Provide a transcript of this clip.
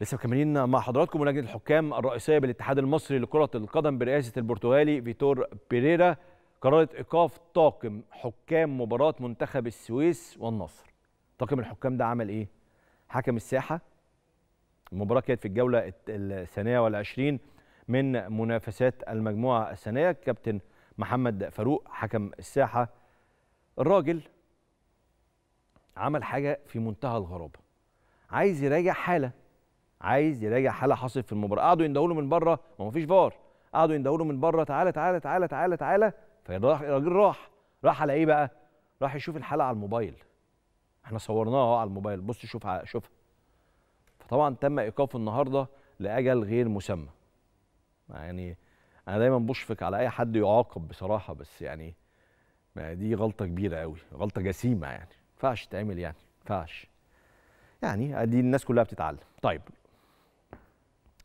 لسه مكملين مع حضراتكم ولجنه الحكام الرئيسيه بالاتحاد المصري لكره القدم برئاسه البرتغالي فيتور بيريرا قررت ايقاف طاقم حكام مباراه منتخب السويس والنصر. طاقم الحكام ده عمل ايه؟ حكم الساحه المباراه كانت في الجوله الثانيه والعشرين من منافسات المجموعه الثانيه كابتن محمد فاروق حكم الساحه الراجل عمل حاجه في منتهى الغرابه عايز يراجع حاله عايز يراجع حاله حصل في المباراه قعدوا يندهوا له من بره ما هو مفيش فار قعدوا يندهوا له من بره تعالى تعالى تعالى تعالى تعالى فراح الراجل راح راح على ايه بقى راح يشوف الحاله على الموبايل احنا صورناها على الموبايل بص شوف شوف فطبعا تم ايقافه النهارده لاجل غير مسمى يعني انا دايما بشفق على اي حد يعاقب بصراحه بس يعني دي غلطه كبيره قوي غلطه جسيمه يعني ما ينفعش تتعمل يعني ما ينفعش يعني دي الناس كلها بتتعلم طيب